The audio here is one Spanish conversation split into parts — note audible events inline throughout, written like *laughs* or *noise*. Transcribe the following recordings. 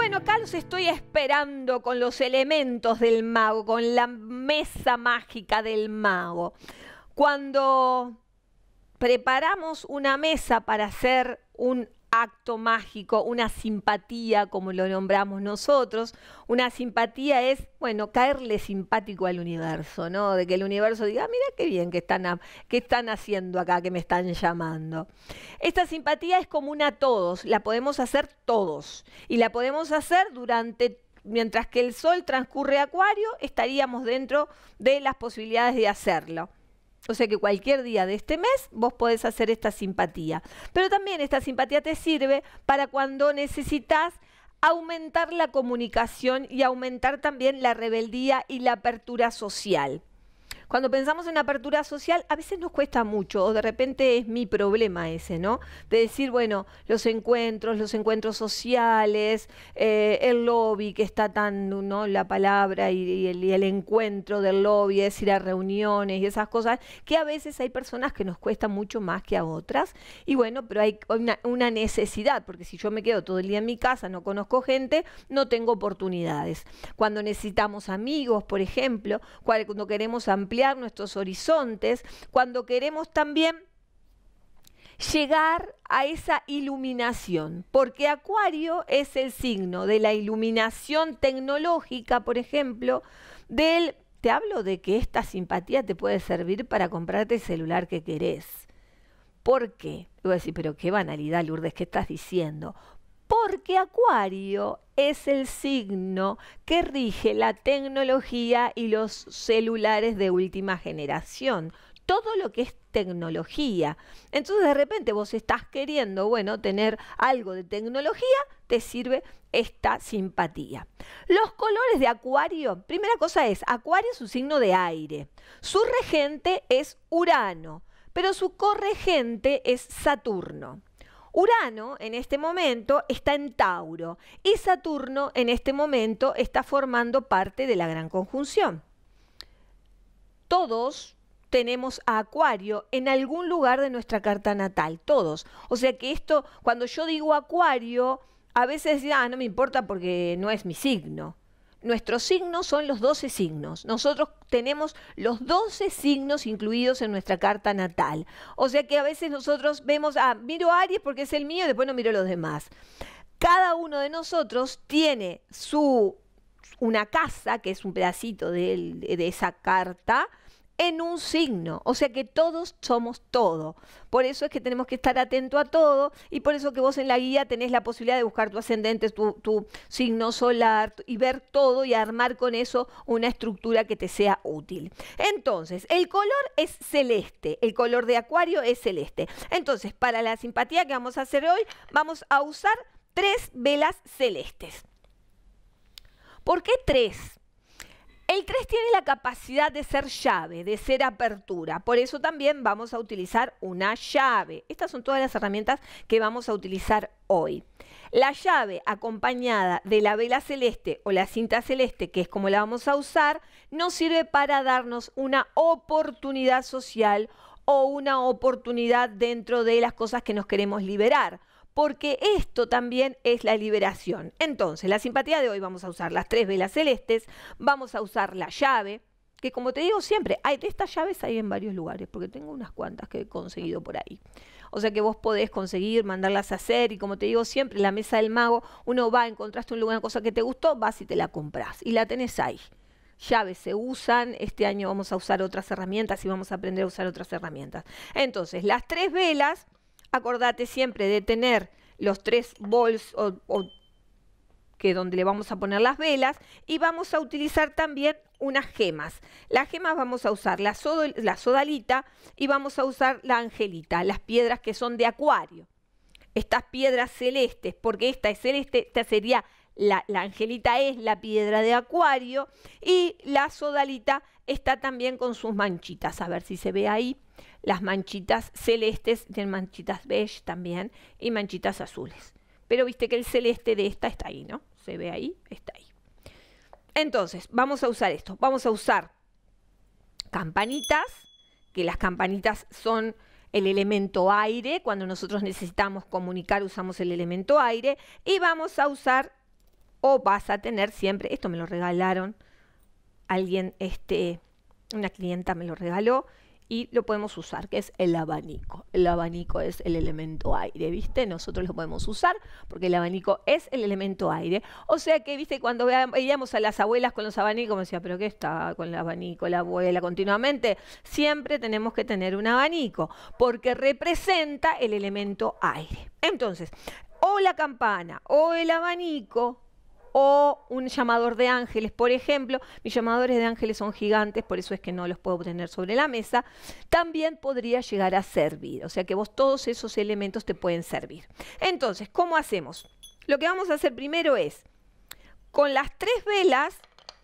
Bueno, acá estoy esperando con los elementos del mago, con la mesa mágica del mago. Cuando preparamos una mesa para hacer un acto mágico, una simpatía, como lo nombramos nosotros. Una simpatía es, bueno, caerle simpático al universo, ¿no? De que el universo diga, ah, mira qué bien que están, están haciendo acá, que me están llamando. Esta simpatía es común a todos, la podemos hacer todos y la podemos hacer durante Mientras que el sol transcurre acuario, estaríamos dentro de las posibilidades de hacerlo. O sea que cualquier día de este mes vos podés hacer esta simpatía. Pero también esta simpatía te sirve para cuando necesitas aumentar la comunicación y aumentar también la rebeldía y la apertura social. Cuando pensamos en apertura social, a veces nos cuesta mucho, o de repente es mi problema ese, ¿no? De decir, bueno, los encuentros, los encuentros sociales, eh, el lobby que está tan, ¿no? La palabra y, el, encuentro del lobby, es ir a reuniones y esas cosas, que a veces hay personas que nos cuesta mucho más que a otras. Y bueno, pero hay una necesidad, porque si yo me quedo todo el día en mi casa, no conozco gente, no tengo oportunidades. Cuando necesitamos amigos, por ejemplo, cuando queremos ampliar nuestros horizontes, cuando queremos también llegar a esa iluminación, porque Acuario es el signo de la iluminación tecnológica, por ejemplo, del... Te hablo de que esta simpatía te puede servir para comprarte el celular que querés. porque qué? voy a decir, pero qué banalidad, Lourdes, que estás diciendo? porque Acuario es el signo que rige la tecnología y los celulares de última generación. Todo lo que es tecnología. Entonces de repente vos estás queriendo, bueno, tener algo de tecnología, te sirve esta simpatía. Los colores de Acuario, primera cosa es, Acuario es un signo de aire. Su regente es Urano, pero su corregente es Saturno. Urano en este momento está en Tauro y Saturno en este momento está formando parte de la gran conjunción. Todos tenemos a Acuario en algún lugar de nuestra carta natal, todos. O sea que esto, cuando yo digo Acuario, a veces, ya ah, no me importa porque no es mi signo nuestros signos son los 12 signos. Nosotros tenemos los 12 signos incluidos en nuestra carta natal. O sea que a veces nosotros vemos, ah, miro a Aries porque es el mío y después no miro a los demás. Cada uno de nosotros tiene su una casa, que es un pedacito de, de esa carta, en un signo. O sea que todos somos todo. Por eso es que tenemos que estar atento a todo y por eso que vos en la guía tenés la posibilidad de buscar tu ascendente, tu, tu signo solar y ver todo y armar con eso una estructura que te sea útil. Entonces, el color es celeste, el color de acuario es celeste. Entonces, para la simpatía que vamos a hacer hoy, vamos a usar tres velas celestes. ¿Por qué tres? El 3 tiene la capacidad de ser llave, de ser apertura. Por eso también vamos a utilizar una llave. Estas son todas las herramientas que vamos a utilizar hoy. La llave acompañada de la vela celeste o la cinta celeste, que es como la vamos a usar, nos sirve para darnos una oportunidad social o una oportunidad dentro de las cosas que nos queremos liberar porque esto también es la liberación. Entonces, la simpatía de hoy vamos a usar las tres velas celestes, vamos a usar la llave, que como te digo siempre, hay de estas llaves hay en varios lugares, porque tengo unas cuantas que he conseguido por ahí. O sea que vos podés conseguir, mandarlas a hacer, y como te digo siempre, la mesa del mago, uno va, encontraste un lugar, una cosa que te gustó, vas y te la compras, y la tenés ahí. Llaves se usan, este año vamos a usar otras herramientas y vamos a aprender a usar otras herramientas. Entonces, las tres velas Acordate siempre de tener los tres bols o, que donde le vamos a poner las velas y vamos a utilizar también unas gemas. Las gemas vamos a usar la, sodalita y vamos a usar la angelita, las piedras que son de acuario. Estas piedras celestes, porque esta es celeste, esta sería la, angelita es la piedra de acuario y la sodalita está también con sus manchitas. A ver si se ve ahí. Las manchitas celestes tienen manchitas beige también y manchitas azules. Pero viste que el celeste de esta está ahí, ¿no? Se ve ahí, está ahí. Entonces, vamos a usar esto. Vamos a usar campanitas, que las campanitas son el elemento aire. Cuando nosotros necesitamos comunicar usamos el elemento aire. Y vamos a usar, o vas a tener siempre, esto me lo regalaron alguien, este, una clienta me lo regaló y lo podemos usar, que es el abanico. El abanico es el elemento aire, ¿viste? Nosotros lo podemos usar porque el abanico es el elemento aire. O sea que, ¿viste? Cuando veíamos a las abuelas con los abanicos, me decía, ¿pero qué está con el abanico la abuela continuamente? Siempre tenemos que tener un abanico porque representa el elemento aire. Entonces, o la campana o el abanico o un llamador de ángeles, por ejemplo. Mis llamadores de ángeles son gigantes, por eso es que no los puedo tener sobre la mesa. También podría llegar a servir, o sea que vos todos esos elementos te pueden servir. Entonces, ¿cómo hacemos? Lo que vamos a hacer primero es, con las tres velas,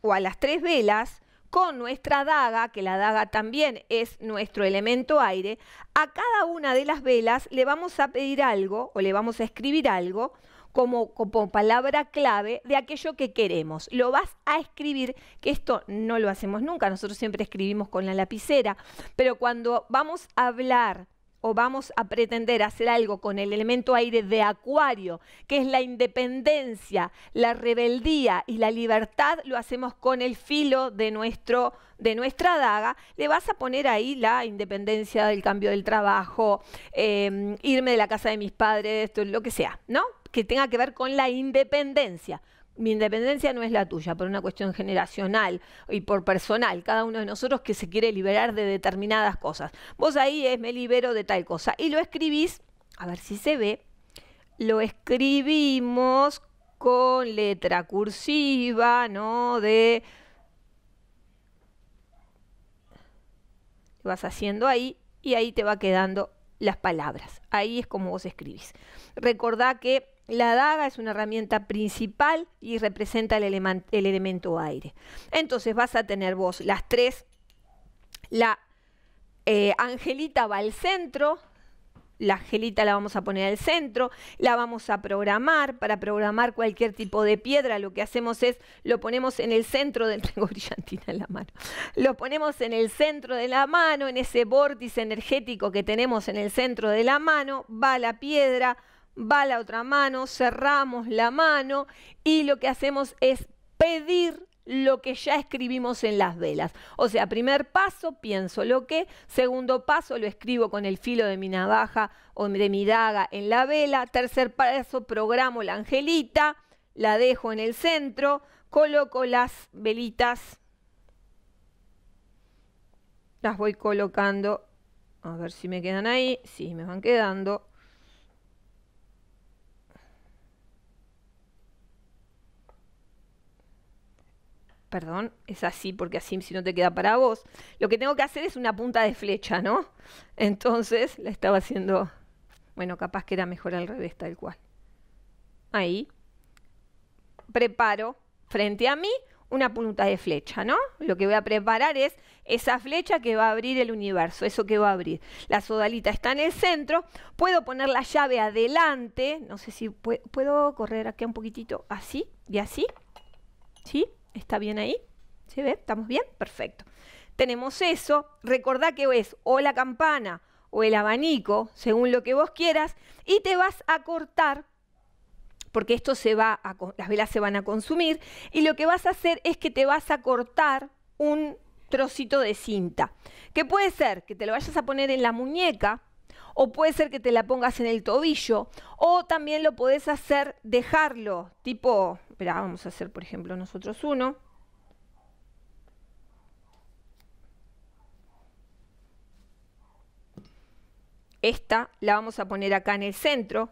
o a las tres velas, con nuestra daga, que la daga también es nuestro elemento aire, a cada una de las velas le vamos a pedir algo o le vamos a escribir algo como, palabra clave de aquello que queremos. Lo vas a escribir, que esto no lo hacemos nunca, nosotros siempre escribimos con la lapicera, pero cuando vamos a hablar o vamos a pretender hacer algo con el elemento aire de acuario, que es la independencia, la rebeldía y la libertad, lo hacemos con el filo de, nuestro, de nuestra daga, le vas a poner ahí la independencia del cambio del trabajo, em, irme de la casa de mis padres, lo que sea, ¿no? que tenga que ver con la independencia. Mi independencia no es la tuya, por una cuestión generacional y por personal. Cada uno de nosotros que se quiere liberar de determinadas cosas. Vos ahí es, me libero de tal cosa. Y lo escribís, a ver si se ve, lo escribimos con letra cursiva, ¿no? De... Vas haciendo ahí y ahí te va quedando las palabras. Ahí es como vos escribís. Recordá que la daga es una herramienta principal y representa el, elemento aire. Entonces vas a tener vos las tres, la eh, angelita va al centro, la angelita la vamos a poner al centro, la vamos a programar. Para programar cualquier tipo de piedra, lo que hacemos es lo ponemos en el centro del. *laughs* Tengo brillantina en la mano. Lo ponemos en el centro de la mano, en ese vórtice energético que tenemos en el centro de la mano, va la piedra, va la otra mano, cerramos la mano y lo que hacemos es pedir lo que ya escribimos en las velas. O sea, primer paso, pienso lo que, segundo paso, lo escribo con el filo de mi navaja o de mi daga en la vela, tercer paso, programo la angelita, la dejo en el centro, coloco las velitas, las voy colocando, a ver si me quedan ahí, sí, me van quedando, perdón, es así, porque así si no te queda para vos, lo que tengo que hacer es una punta de flecha, ¿no? Entonces la estaba haciendo, bueno, capaz que era mejor al revés, tal cual. Ahí, preparo frente a mí una punta de flecha, ¿no? Lo que voy a preparar es esa flecha que va a abrir el universo, eso que va a abrir. La sodalita está en el centro, puedo poner la llave adelante, no sé si puedo correr aquí un poquitito, así y así, ¿sí? ¿Está bien ahí? ¿Se ve? ¿Estamos bien? Perfecto. Tenemos eso. Recordá que es o la campana o el abanico, según lo que vos quieras, y te vas a cortar porque esto se va a, las velas se van a consumir y lo que vas a hacer es que te vas a cortar un trocito de cinta, que puede ser que te lo vayas a poner en la muñeca o puede ser que te la pongas en el tobillo o también lo podés hacer dejarlo tipo pero vamos a hacer, por ejemplo, nosotros uno. Esta la vamos a poner acá en el centro,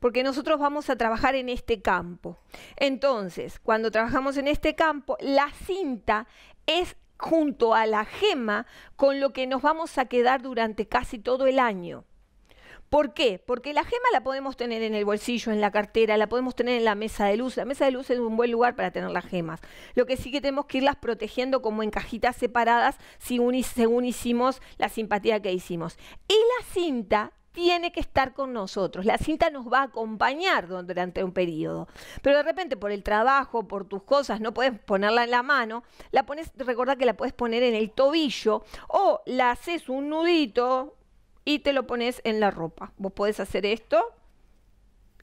porque nosotros vamos a trabajar en este campo. Entonces, cuando trabajamos en este campo, la cinta es junto a la gema con lo que nos vamos a quedar durante casi todo el año. ¿Por qué? Porque la gema la podemos tener en el bolsillo, en la cartera, la podemos tener en la mesa de luz. La mesa de luz es un buen lugar para tener las gemas. Lo que sí que tenemos que irlas protegiendo como en cajitas separadas según, hicimos la simpatía que hicimos. Y la cinta tiene que estar con nosotros. La cinta nos va a acompañar durante un periodo. Pero de repente por el trabajo, por tus cosas, no puedes ponerla en la mano. La pones, recuerda que la puedes poner en el tobillo o la haces un nudito, y te lo pones en la ropa. Vos podés hacer esto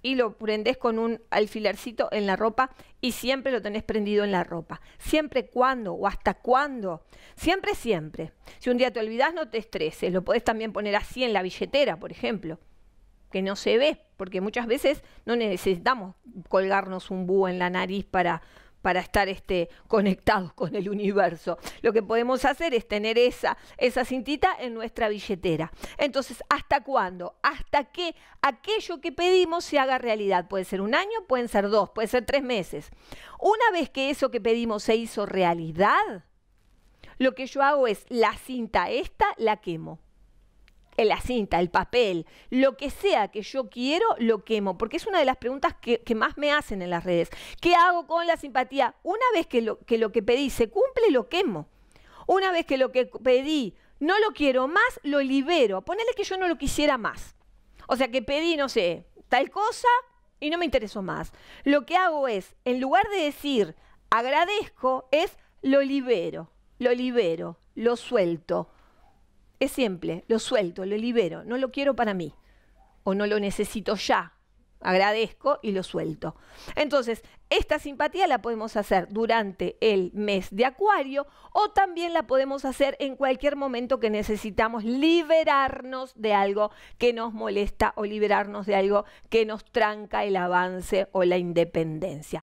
y lo prendés con un alfilercito en la ropa y siempre lo tenés prendido en la ropa. Siempre cuando o hasta cuándo. Siempre, siempre. Si un día te olvidás, no te estreses. Lo podés también poner así en la billetera, por ejemplo, que no se ve, porque muchas veces no necesitamos colgarnos un búho en la nariz para, para estar este, conectados con el universo. Lo que podemos hacer es tener esa, esa cintita en nuestra billetera. Entonces, ¿hasta cuándo? Hasta que aquello que pedimos se haga realidad. Puede ser un año, pueden ser dos, puede ser tres meses. Una vez que eso que pedimos se hizo realidad, lo que yo hago es la cinta esta la quemo la cinta, el papel, lo que sea que yo quiero, lo quemo, porque es una de las preguntas que, más me hacen en las redes. ¿Qué hago con la simpatía? Una vez que lo, que lo que pedí se cumple, lo quemo. Una vez que lo que pedí no lo quiero más, lo libero. Ponele que yo no lo quisiera más. O sea, que pedí, no sé, tal cosa y no me interesó más. Lo que hago es, en lugar de decir agradezco, es lo libero, lo libero, lo suelto, es simple, lo suelto, lo libero, no lo quiero para mí o no lo necesito ya. Agradezco y lo suelto. Entonces, esta simpatía la podemos hacer durante el mes de Acuario o también la podemos hacer en cualquier momento que necesitamos liberarnos de algo que nos molesta o liberarnos de algo que nos tranca el avance o la independencia.